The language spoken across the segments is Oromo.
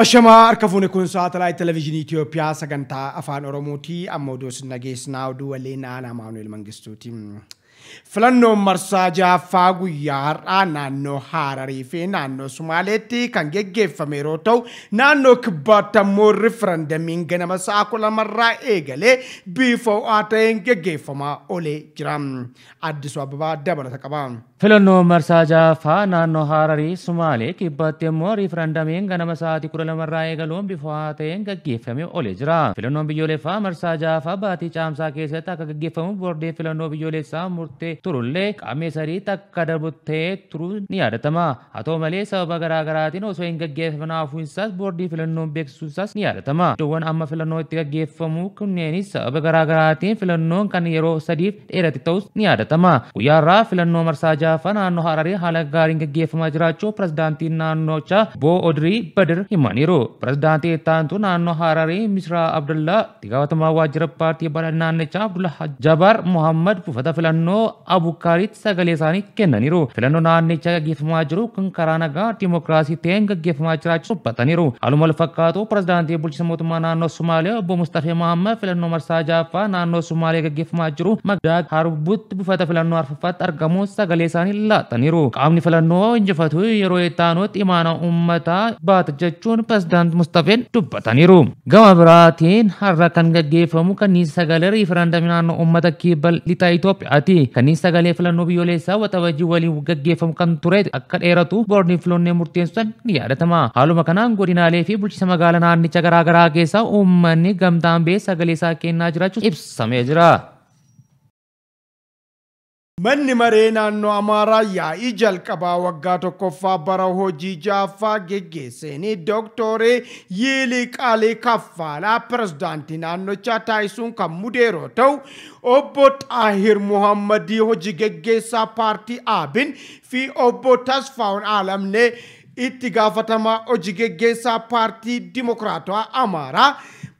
Ashamaa harka fuune kun sa'aatalaayitii televezyiinii Itoophiyaa sagantaa afaan Oromooti. Amma oduu isin dhageessinaa oduu walleen aanaa Maanu'eel Mangistuuti. filannoo marsaa ja'affaa guyyaa har'aa naannoo haararii fi naannoo Sumaaleetti kan geggeeffame yeroo ta'u, naannoo kibbaattammoo riferendamiin ganama sa'a kudha lamarraa eegalee bifa ho'aa ta'een geggeeffamaa olee jira. Addisuu Ababaa dabalata qaba. Filannoon marsaa ja'affaa naannoo Hararii Sumaalee kibbaattammoo riferendamiin ganama sa'aatii kudha lamarraa eegaluun bifa ho'aa ta'een geggeeffame jira. Filannoon baatii caamsaa keessatti akka geggeeffamu bordee filannoo biyyoolessaa turullee qaamni sadii takka darbutee turuun ni yaadatama haa ta'u malee sababa garaagaraatiin osoo hin gaggeeffamnaafu isaas boordii filannoon beeksisuun ni yaadatama iddoowwan amma filannoo itti gaggeeffamu kunneenis sababa garaagaraatiin filannoon kan yeroo sadiif dheerate ta'us ni yaadatama guyyaarraa filannoo marsaa jaafaa naannoo haararii haala gaariin gaggeeffamaa jiraachuu pirezidaantiin naannochaa boo odrii badir himaniiru pirezidaantii ittaantu naannoo haararii misraa abdullaa itti waajjira paartii badhaadhinaanichaa abdulla jabaar mohammad abu karit segala sani kenaniru. Filanu nani caga gif majru kengkarana ga demokrasi tengga gif majra cuba taniru. Alumal fakatu presiden dia bulci semut mana no Somalia bu Mustafa Mama filanu nomor saja fa nano Somalia ke gif majru magdad harubut bu fata filanu arfafat argamu segala sani la taniru. Kamu ni filanu injafatu yero etanut imana ummata bat jacun presiden Mustafa cuba taniru. Gama beratin harakan ga gif muka nisa galeri referendum nano ummata kibal lita itu apa Kanneen sagalee filannoo biyyoolessaa waxabajii waliin gaggeeffamu kan ture akka dheeratu boordiin filoonnee murteessuudhaan ni yaadatama. Haaluma kanaan godinaalee fi bulchiinsa magaalaa naannicha garaagaraa keessaa uummanni gamtaan ba'ee sagalee isaa kennaa jiraachuun ibsamee jira. Manni maree naannoo Amaaraa yaa'ii jalqabaa waggaa tokkoffaa bara hojii jaaffaa geggeessanii dooktoree Yiliqaalee Kaffaalaa Pireezidaantii naannochaa taasisuun kan mudeeru yoo ta'u, obbo Xaahir Muhammadii hojii geggeessaa paartii ABN fi obbo Tasfaawun Alamnee itti gaafatamaa hojii geggeessaa paartii Dimokiraatawaa Amaaraa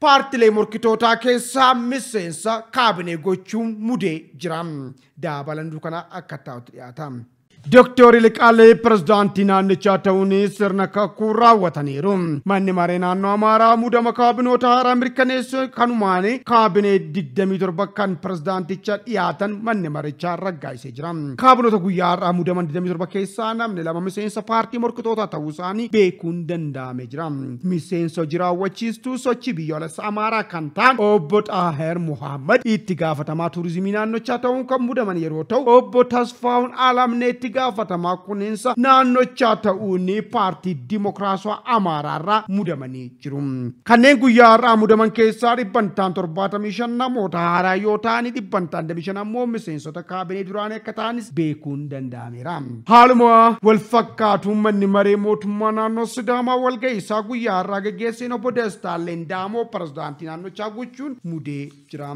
paartilee morkitootaa keessaa miseensa kaabinee gochuu mudee jiram Daabalan kana akka taa'utti dhiyaata. ዶክተር ይልቃል ፕሬዝዳንቲን አነቻተውን ስርነ ከኩራ ወተኔሩ ማን ማሬ ናኖ አማራ ሙደመ ካቢኖታ ሀራ ሚርከኔስ ከኑማኔ ካቢኔ ዲደሚ ቶርበካን ፕሬዝዳንቲቻ ዲያተን ማን መረቻ ረጋይሴ ጅራ ካቢኖተ ጉያ ሀራ ሙደመን ዲደሚ ቶርበ ኬሳ ናምኔ ለማ ፓርቲ ሞርክቶታ ተውሳኒ ቤኩን ደንዳሜ ጅራ ሚሴንሶ ጅራ ወቺስቱ ሶቺ ቢዮለስ አማራ ከንታን ኦቦ ጣሄር ሙሐመድ ኢቲ ቱሪዝሚ ናኖቻ ተውን ከሙደመን የሮተው ኦቦ ተስፋውን አላምኔቲ itti gaafatamaa kuninsa naannochaa ta'uun paartii dimokiraasawaa amaaraa mudamanii jiru. Kanneen guyyaa irraa mudaman keessaa dhibbantaan torbaatamii shan namoota haaraa yoo ta'an dhibbantaan damii ammoo miseensota kaabinee duraanii akka ta'anis beekuun danda'ameera. Haaluma wal fakkaatuun manni maree mootummaa naannoo Sidaamaa walga'iisaa guyyaa irraa gaggeesseen obbo Destaaleen Daamoo pirezidaantii naannochaa guchuun mudee jira.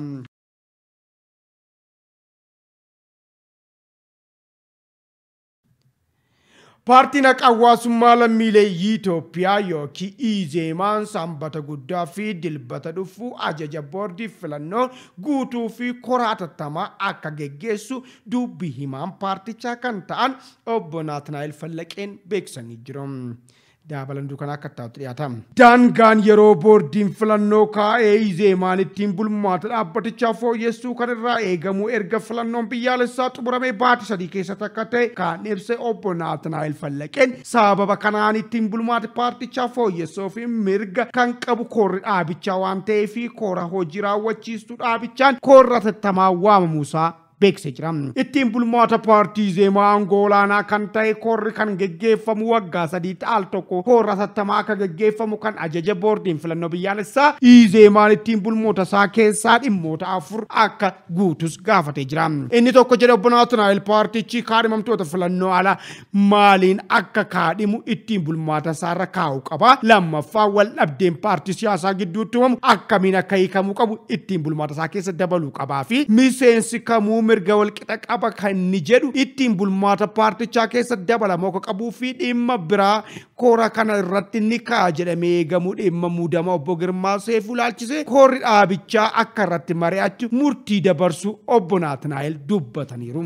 Paartiin haqaawwaasummaa lammiilee Itoophiyaa yookiin Izeemaan sanbata guddaa fi dilbata dhufuu ajaja boordiif filannoo guutuu fi koraa tattamaa akka geggeessu dubbii himaan paartichaa kan ta'an obbo Naatnaa'el Fallaqeen beeksisanii jiru. daabalan dukanaa akka taa'utti Daangaan yeroo boordiin filannoo kaa'ee izee maalittiin bulmaata dhaabbaticha fooyyessuu kan irraa eegamu erga filannoon biyyaalessaa xumuramee baati sadii keessatti akka ta'e kan ibse obbo Naatanaa'el Fallaqeen sababa kanaan ittiin bulmaata paartichaa fooyyessoo fi mirga kan qabu koorri dhaabichaa waan ta'eef koora hojii raawwachiistuu dhaabichaan koorra tattamaa waamamuusaa beeksisee Ittiin bulmaata paartii zeemaa angoolaan kan ta'e korri kan geggeeffamu waggaa sadiitti ta'al tokko korra sattamaa akka geggeeffamu kan ajaja boordiin filannoo biyyaalessaa iizeemaan ittiin bulmoota isaa keessaa moota afur akka guutus gaafatee jira. Inni e tokko jedha obbo Naatanaa'el paartichi kaadhimamtoota filannoo ala maaliin akka kaadhimu ittiin e bulmaata isaarra kaa'u qaba. Lammaffaa wal dhabdeen paartii siyaasaa gidduutti akka hiikamuu qabu ittiin e bulmaata isaa keessa dabaluu qabaa fi miseensi kamuu mirga wal qaba kan inni jedhu ittiin bulmaata paartichaa keessa dabalama akka qabuu fi dhimma biraa koora kana irratti ni ka'a jedhamee eegamu dhimma muudama obbo Girmaa Seefuu laalchise koorri dhaabichaa akka irratti mari'achu murtii dabarsu obbo Naatnaayil dubbataniiru.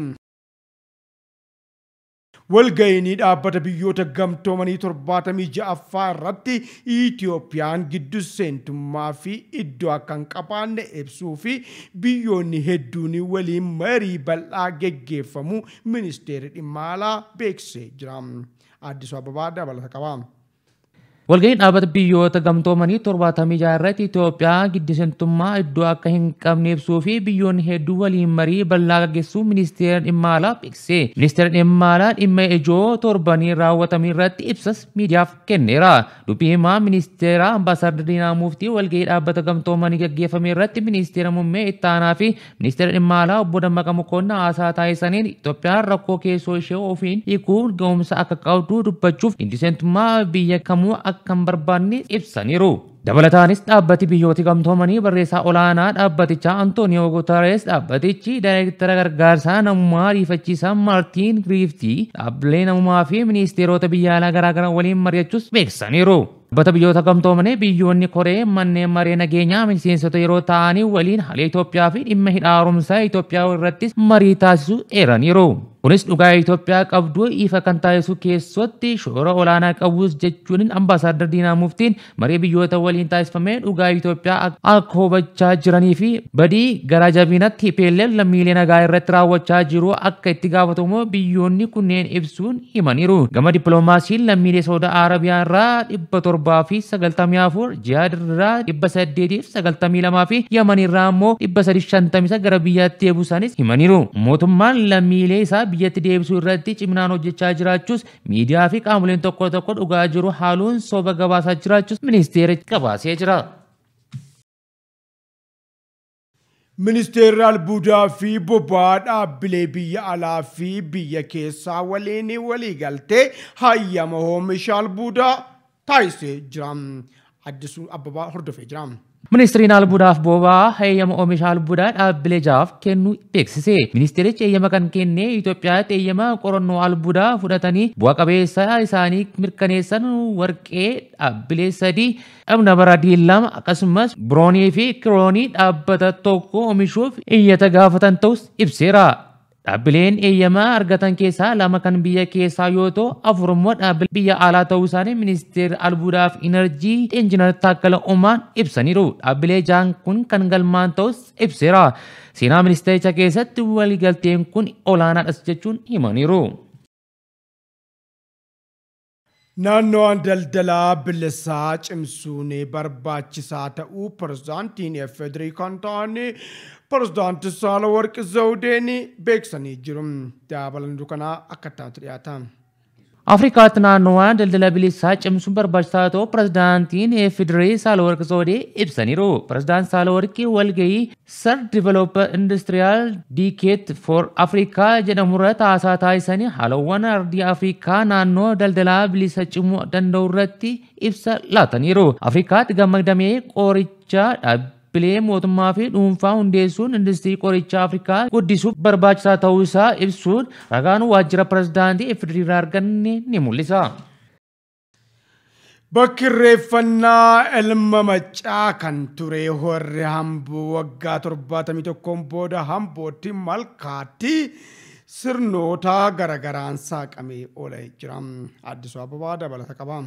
inni dhaabbata biyyoota gamtoomanii torbaatamii ja'affaa irratti Itiyoophiyaan giddu seentummaa fi iddoo akka hin qabaanne ibsuu fi biyyoonni hedduun waliin marii bal'aa geggeeffamu ministeeri dhimma alaa beeksisee jira. Addis dabalata qaba. Walga'iin dhaabbata biyyoota gamtoomanii 76 irratti Itoophiyaa giddisentummaa iddoo akka hin qabne ibsuu fi biyyoonni hedduu waliin marii bal'aa gaggeessuu ministeera dhimma alaa beekse. Ministeera dhimma alaa dhimma ijoo torbanii raawwatamee irratti ibsas miidiyaaf kenneera. Dubbii himaa ministeera ambaasaadar Diinaa Muuftii walga'ii dhaabata gamtoomanii gaggeeffame irratti ministeera muummee ittaanaa fi ministeera dhimma alaa obbo Dammaqa haasaa Itoophiyaan rakkoo keessoo ishee ofiin ga'umsa akka qabdu dubbachuuf akka hin barbaanne ibsaniiru. Dabalataanis dhaabbati biyyooti gamtoomanii barreessaa olaanaa dhaabbaticha Antooniyoo Guterres dhaabbatichi daayireektara gargaarsaa namummaa ariifachiisaa Maartiin Giriiftii dhaabbilee namummaa fi ministeerota biyya alaa garaagaraa waliin mari'achuus beeksisaniiru. Dhaabbata biyyoota gamtoomanii biyyoonni koree manneen marii nageenyaa miseensota yeroo ta'anii waliin haala Itoophiyaa fi dhimma hidhaa haaromsaa Itoophiyaa irrattis marii taasisu eeraniiru. Kunis dhugaa Itoophiyaa qabduu ifa kan taasisu keessatti shoora olaanaa qabus jechuun ambasaadar Diinaa maree marii biyyoota waliin taasifamee dhugaa Itoophiyaa akka hobachaa jiranii fi badii garaa jabinatti PLM lammiilee nagaa irratti raawwachaa jiru akka itti gaafatamu biyyoonni kunneen ibsuun himaniiru. Gama dippiloomaasiin lammiilee Saudaa Arabiyaa irraa dhibba fi afur, Jihaad irraa dhibba fi sagaltamii fi Yemen irraa immoo dhibba gara biyyaatti deebisanis himaniiru. Mootummaan lammiilee isaa biyyatti deebisuu irratti ciminaan hojjechaa jiraachuus miidiyaa fi qaamoleen tokko tokko dhugaa jiru haaluun soba gabaasaa jiraachuus ministeera gabaasee jira. Ministeerri albuudaa fi Bobaa dhaabbilee biyya alaa fi biyya keessaa waliin waliigaltee hayyama oomisha albuudaa taasisee jira. Addisuu Abbabaa hordofee jira. Ministeeriin albuudaaf boba'aa eeyyama oomisha albuudaa dhaabbilee ja'aaf kennu beeksise. Ministeerichi heeyyama kan kenne Itoophiyaatti eeyyama qorannoo albuudaa fudhatanii bu'a qabeessa isaanii mirkaneessan warqee dhaabbilee sadii dhabna baradii akkasumas biroonii fi kiroonii dhaabbata tokko oomishuuf iyyata gaafatan ta'us ibseera. Dhaabbileen eeyyamaa argatan keessaa lama kan biyya keessaa yoo ta'u afurummoo dhaabbilee biyya alaa ta'uu isaanii ministeera albuudaa fi inerjii injiinar Taakkala Uumaan ibsaniiru. Dhaabbilee ja'an kun kan galmaan ta'us ibseera. Seenaa ministeericha keessatti waliigalteen kun olaanaadhas jechuun himaniiru. Nannu għandeldela bil-saċ imsuni barbaċi sata u Prozantin effedri kontani Prozanti sala work zawdeni beksan iġirum dabal ndukana akkatatrijata. Afrikaatti nuwaa daldala bilisaa cimsuu barbaachisaa ta'u pirezidaantiin Efidiree Saahilawarqi Zawudee ibsaniiru. Pirezidaant Saahilawarqi walgahii Sir Developer Industrial Decade for Afrikaa jedhamu irra taasaa taasisanii haalawwan ardii Afrikaa naannoo daldalaa bilisa cimuu danda'u irratti ibsa laataniiru. Afrikaatti gammadamee qoricha dhabbii bilee mootummaa fi dhuunfaa hundeessuun industirii qorichaa Afrikaa guddisuuf barbaachisaa ta'uu isaa ibsuun ragaan waajjira pirezidaantii FDR irraa arganne ni mul'isa. Bakki irreeffannaa ilma maccaa kan ture warri hambuu waggaa torbaatamii tokkoon booda hambootti malkaatti sirnoota garagaraan saaqamee oolee jira. Addisuu Ababaa dabalata qaba.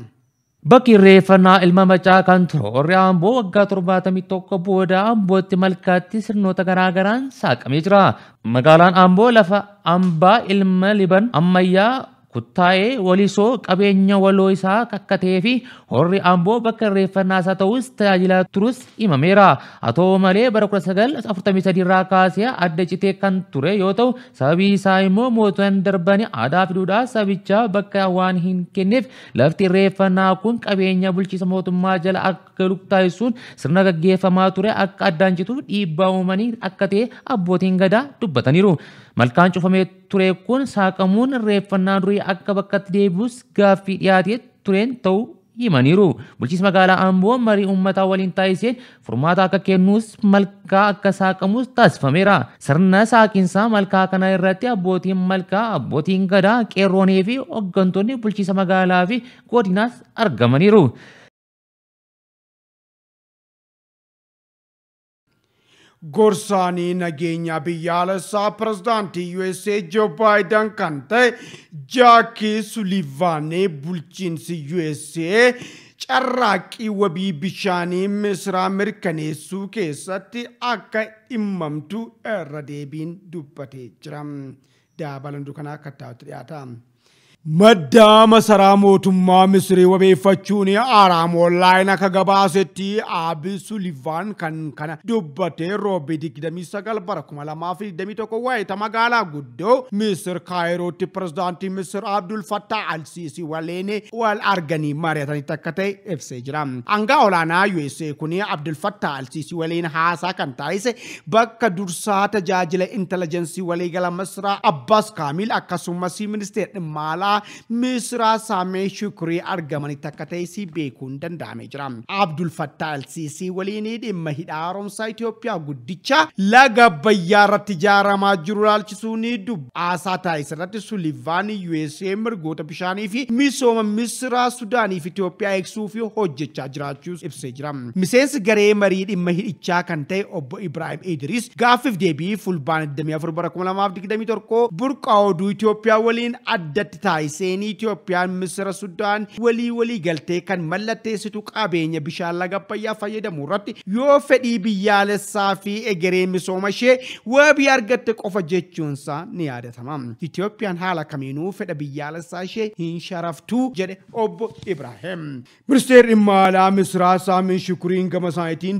Bakirreeffannaa ilma Macaafaan Tiroorri Amboo waggaa torbaatamii tokko booda Ambootti malkaatti sirnoota garaagaraan saaqamee jira. Magaalaan Amboo lafa ambaa ilma liban ammayyaa kuttaa'ee walisoo qabeenya waloo isaa kakkatee fi horri amboo bakka irreeffannaa isaa ta'us tajaajilaa turus himameera haa ta'u malee bara 1943 irraa kaasee adda citee kan ture yoo ta'u sababii isaa immoo mootummaan darban aadaa fiduudhaa sabichaa bakka waan hin kenneef lafti irreeffannaa kun qabeenya bulchiisa mootummaa jala akka galu taasisuun sirna gaggeeffamaa ture akka addaan citu dhiibbaa uumanii akka ta'e abbootiin gadaa dubbataniiru malkaan cufamee ture kun saaqamuun irreeffannaa durii akka bakkatti deebi'us gaaffii dhiyaatee tureen ta'uu himaniiru. Bulchiinsi magaalaa Amboo marii uummataa waliin taa'isee furmaata akka kennuus malkaa akka saaqamus taasifameera. Sirna saaqiinsaa malkaa kana irratti abbootiin malkaa, abbootiin gadaa, qeerroonii fi hoggantoonni bulchiinsa magaalaa godinaas argamaniiru. gorsaani nageenya biyya alessaa pirezidaantii usa joe Biden kan ta'e jaakii suliivaanii bulchiinsi usa carraaqii wabii bishaanii misiraa mirkaneessuu keessatti akka dhimmamtu irra deebiin dubbatee jira daabalandu kanaa akka taa'utti dhiyaata. Maddaa masaraa mootummaa Misrii wabeeffachuun araam onlaayinii akka gabaasetti Abiy Sulivaan kan kana dubbatee roobbi 29 bara 2021 waayita magaalaa guddoo Misir Kaayirootti pirezidaantii Misir Abdul Fattah Alsiisii waliin arganii mari'atanitti akka ta'e ibsee Abdul Fattah Alsiisii haasaa kan taasise bakka dursaa tajaajila intalajeensii waliigala Misiraa Abbas Kaamil akkasumas ministeera dhimma isaa misira saamee shukurii argaman takka ta'eesii beekuun danda'amee jira. Abdul Fattaa Alsiisii waliin dhimma hidhaa haaromsaa Itoophiyaa guddicha laga bayyaa irratti ijaaramaa jiru ilaalchisuu ni dubbaasaa taa'is irratti Sulivaan USA mirgoota bishaanii fi misooma misira Sudaanii fi Itoophiyaa eegsuu fi hojjechaa jiraachuus ibsee jira. Miseensi garee marii dhimma hidhichaa kan ta'e obbo Ibrahim Idris gaaffiif deebii fulbaana 24 bara 2027 burqa oduu Itoophiyaa waliin addatti taa'ee isheenii Itoophiyaan Misira Sudaan walii walii galtee kan mallatteessitu qabeenya bishaan laga Abbayyaa fayyadamu irratti yoo fedhii biyyaalessaa fi egeree misooma ishee wabii argatte qofa jechuunsaa ni yaadatama. Itoophiyaan haala kamiinuu fedha biyyaalessaa shee hin sharaftuu jedhe obbo Ibrahim. Ministeerri dhimma alaa Misiraa Saamin Shukuriin gama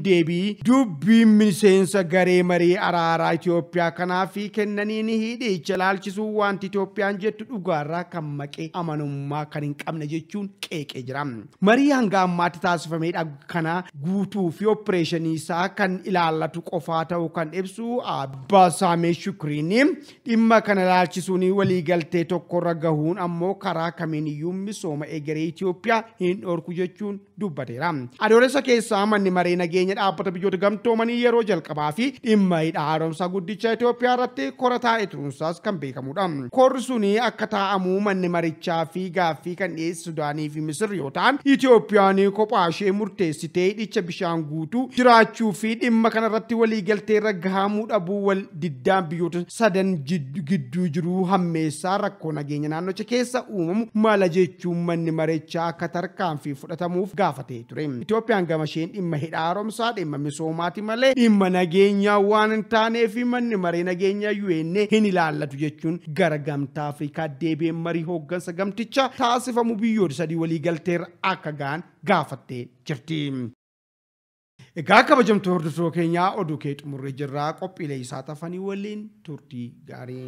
deebii dubbii miseensa garee maree araaraa Itoophiyaa kanaaf kennaniin hidhicha laalchisuu wanti Itoophiyaan jettu dhugaarraa kan hammaqee amanamummaa kan hin qabne jechuun qeeqee jira. Marii hanga ammaatti taasifamee kana guutuu fi isaa kan ilaallatu qofaa ta'uu kan ibsu abbaa saamee shukriin dhimma kana ilaalchisuun waliigaltee tokkorra gahuun ammoo karaa kamiiniyyuu misooma egeree Itoophiyaa hin dhorku jechuun dubbateera. Adoolessa keessa manni maree nageenya dhaabbata biyyoota gamtoomanii yeroo jalqabaa fi dhimma hidha haaromsaa guddicha Itoophiyaa irratti kora taa'ee kan beekamudha. aanni marichaa fi gaaffii kan dhiyeessu murteessitee hidhicha bishaan guutu jiraachuu fi dhimma kanarratti waliigaltee irra gahamuu dhabuu wal diddaan biyyoota sadan gidduu jiru hammeessaa rakkoo nageenya naannocha keessa uumamu mala jechuun manni marichaa akka tarkaanfii fudhatamuuf gaafatee ture. Itoophiyaan gama isheen dhimma hidhaa haaromsaa dhimma misoomaati malee dhimma nageenyaa waan hin manni maree nageenyaa UN hin ilaallatu jechuun gara gamtaa Afrikaa deebi'een marii hooggansa gamticha taasifamu biyyoota sadii waliigalteerra akka ga'an gaafattee jirti. Egaa kabajamtuu hordoftoota keenyaa oduu kee xumurre jirraa qophiilee isaa tafanii waliin turtii gaarii.